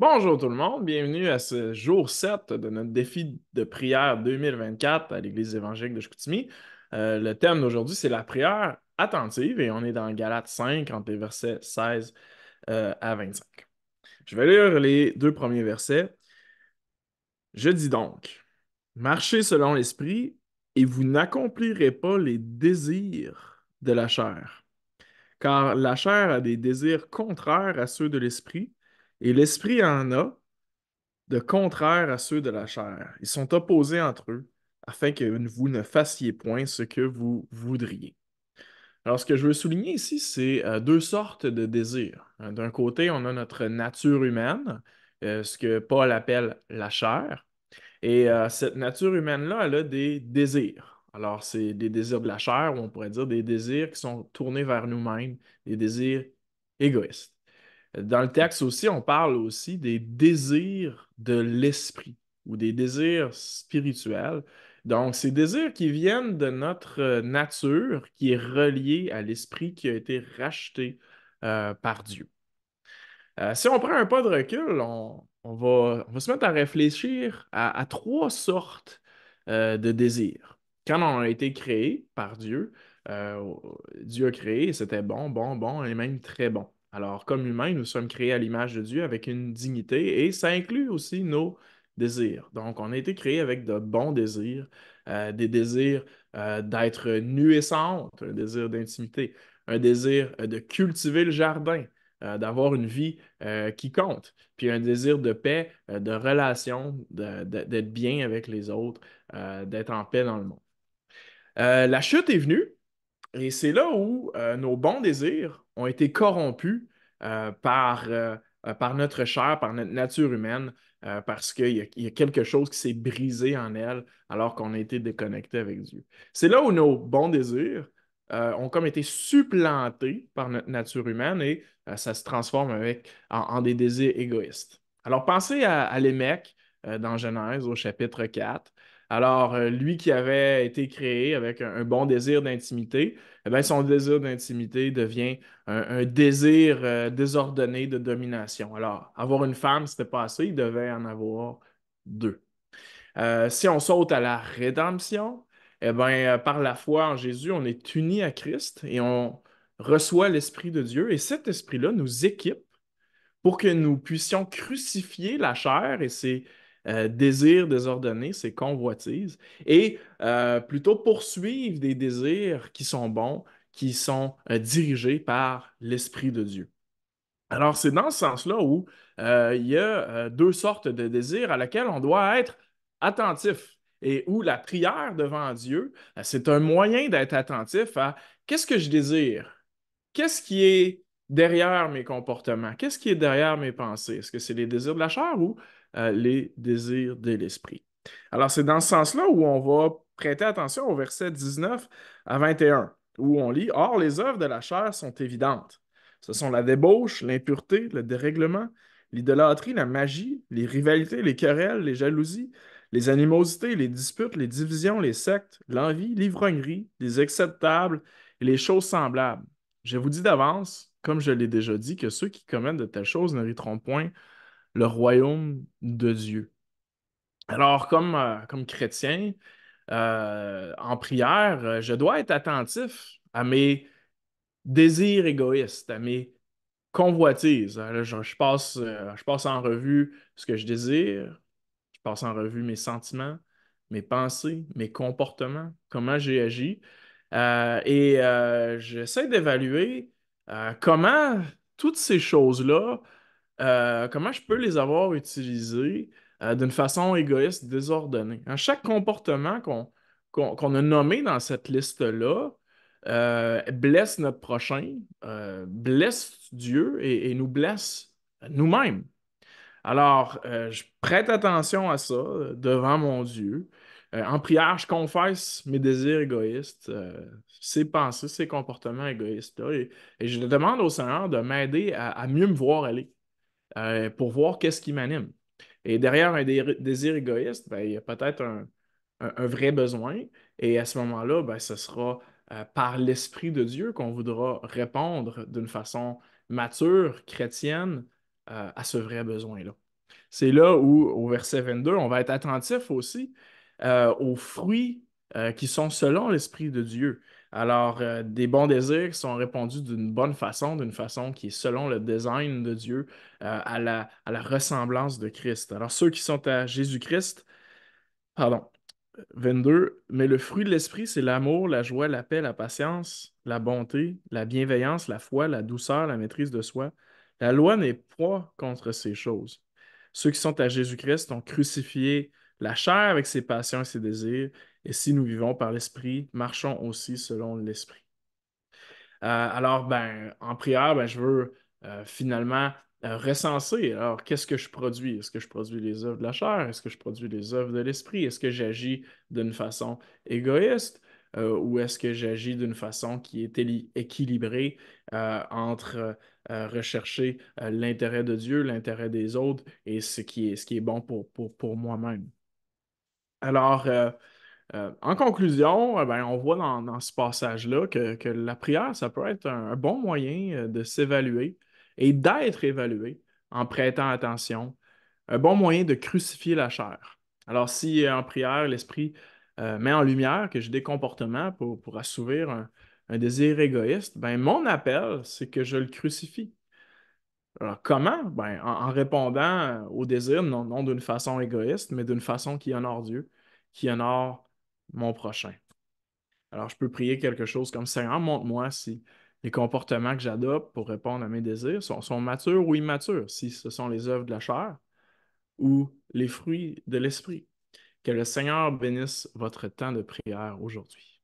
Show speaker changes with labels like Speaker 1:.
Speaker 1: Bonjour tout le monde, bienvenue à ce jour 7 de notre défi de prière 2024 à l'Église évangélique de Chicoutimi. Euh, le thème d'aujourd'hui, c'est la prière attentive et on est dans Galates 5, entre les versets 16 euh, à 25. Je vais lire les deux premiers versets. Je dis donc, marchez selon l'Esprit et vous n'accomplirez pas les désirs de la chair, car la chair a des désirs contraires à ceux de l'Esprit et l'esprit en a de contraire à ceux de la chair. Ils sont opposés entre eux, afin que vous ne fassiez point ce que vous voudriez. Alors, ce que je veux souligner ici, c'est euh, deux sortes de désirs. Euh, d'un côté, on a notre nature humaine, euh, ce que Paul appelle la chair. Et cette nature humaine-là, elle a des désirs. Alors, c'est des désirs de la chair, ou on pourrait dire des désirs qui sont tournés vers nous-mêmes, des désirs égoïstes. Dans le texte aussi, on parle aussi des désirs de l'esprit ou des désirs spirituels. Donc, ces désirs qui viennent de notre euh, nature, qui est reliée à l'esprit qui a été racheté euh, par Dieu. Euh, si on prend un pas de recul, on, va, se mettre à réfléchir à, trois sortes de désirs. Quand on a été créé par Dieu, Dieu a créé, c'était bon, bon, bon et même très bon. Alors, comme humains, nous sommes créés à l'image de Dieu avec une dignité et ça inclut aussi nos désirs. Donc, on a été créés avec de bons désirs, euh, des désirs euh, d'être nuissant, un désir d'intimité, un désir euh, de cultiver le jardin, d'avoir une vie qui compte, puis un désir de paix, de relation, d'être bien avec les autres, d'être en paix dans le monde. la chute est venue et c'est là où euh, nos bons désirs ont été corrompus euh, euh, par, notre chair, par notre nature humaine, parce qu'il y, a quelque chose qui s'est brisé en elle alors qu'on a été déconnecté avec Dieu. C'est là où nos bons désirs ont comme été supplantés par notre nature humaine et ça se transforme avec, en, des désirs égoïstes. Alors pensez à, à l'émec dans Genèse au chapitre 4. Alors, euh, lui qui avait été créé avec un, bon désir d'intimité, eh bien, son désir d'intimité devient un, désir euh, désordonné de domination. Alors, avoir une femme, n'était pas assez, il devait en avoir deux. Euh, si on saute à la rédemption, eh bien, par la foi en Jésus, on est uni à Christ et on reçoit l'Esprit de Dieu. Et cet Esprit-là nous équipe pour que nous puissions crucifier la chair et c'est euh, désir désordonné, c'est convoitise, et euh, plutôt poursuivre des désirs qui sont bons, qui sont euh, dirigés par l'Esprit de Dieu. Alors c'est dans ce sens-là où il y a deux sortes de désirs à laquelle on doit être attentif et où la prière devant Dieu, c'est un moyen d'être attentif à qu'est-ce que je désire, qu'est-ce qui est derrière mes comportements, qu'est-ce qui est derrière mes pensées. Est-ce que c'est les désirs de la chair ou les désirs de l'esprit. Alors, c'est dans ce sens-là où on va prêter attention au verset 19 à 21, où on lit Or, les œuvres de la chair sont évidentes. Ce sont la débauche, l'impureté, le dérèglement, l'idolâtrie, la magie, les rivalités, les querelles, les jalousies, les animosités, les disputes, les divisions, les sectes, l'envie, l'ivrognerie, les acceptables et les choses semblables. Je vous dis d'avance, comme je l'ai déjà dit, que ceux qui commettent de telles choses ne point le royaume de Dieu. Alors, comme, euh, comme chrétien, euh, en prière, euh, je dois être attentif à mes désirs égoïstes, à mes convoitises. je, passe, je passe en revue ce que je désire, je passe en revue mes sentiments, mes pensées, mes comportements, comment j'ai agi. et j'essaie d'évaluer comment toutes ces choses-là euh, comment je peux les avoir utilisés euh, d'une façon égoïste, désordonnée. Hein, chaque comportement qu'on a nommé dans cette liste-là euh, blesse notre prochain, blesse Dieu et, nous blesse nous-mêmes. Alors, je prête attention à ça devant mon Dieu. en prière, je confesse mes désirs égoïstes, ces pensées, ces comportements égoïstes-là, et, je demande au Seigneur de m'aider à mieux me voir aller euh, pour voir qu'est-ce qui m'anime. Et derrière un désir égoïste, ben, il y a peut-être un, vrai besoin. Et à ce moment-là, ben, ce sera euh, par l'Esprit de Dieu qu'on voudra répondre d'une façon mature, chrétienne, euh, à ce vrai besoin-là. C'est là où, au verset 22, on va être attentif aussi aux fruits qui sont selon l'Esprit de Dieu. Alors, euh, des bons désirs sont répondus d'une bonne façon, d'une façon qui est selon le design de Dieu, euh, à, la, à la ressemblance de Christ. Alors, ceux qui sont à Jésus-Christ, pardon, 22, mais le fruit de l'esprit, c'est l'amour, la joie, la paix, la patience, la bonté, la bienveillance, la foi, la douceur, la maîtrise de soi. La loi n'est pas contre ces choses. Ceux qui sont à Jésus-Christ ont crucifié la chair avec ses passions et ses désirs, et si nous vivons par l'esprit, marchons aussi selon l'esprit. Euh, alors, ben, en prière, ben, je veux euh, finalement euh, recenser. Alors, qu'est-ce que je produis? Est-ce que je produis les œuvres de la chair? Est-ce que je produis les œuvres de l'esprit? Est-ce que j'agis d'une façon égoïste? ou est-ce que j'agis d'une façon qui est équilibrée entre rechercher l'intérêt de Dieu, l'intérêt des autres et ce qui est, ce qui est bon pour, pour, pour moi-même? Alors, euh, euh, en conclusion, euh, ben, on voit dans, ce passage-là que, la prière, ça peut être un, bon moyen de s'évaluer et d'être évalué en prêtant attention, un bon moyen de crucifier la chair. Alors, si en prière, l'esprit met en lumière que j'ai des comportements pour, assouvir un, un désir égoïste, ben, mon appel, c'est que je le crucifie alors euh, comment? Ben, en, répondant euh, au désir, non, d'une façon égoïste, mais d'une façon qui honore Dieu, qui honore mon prochain. Alors, je peux prier quelque chose comme Seigneur, montre-moi si les comportements que j'adopte pour répondre à mes désirs sont, sont, matures ou immatures, si ce sont les œuvres de la chair ou les fruits de l'esprit. Que le Seigneur bénisse votre temps de prière aujourd'hui.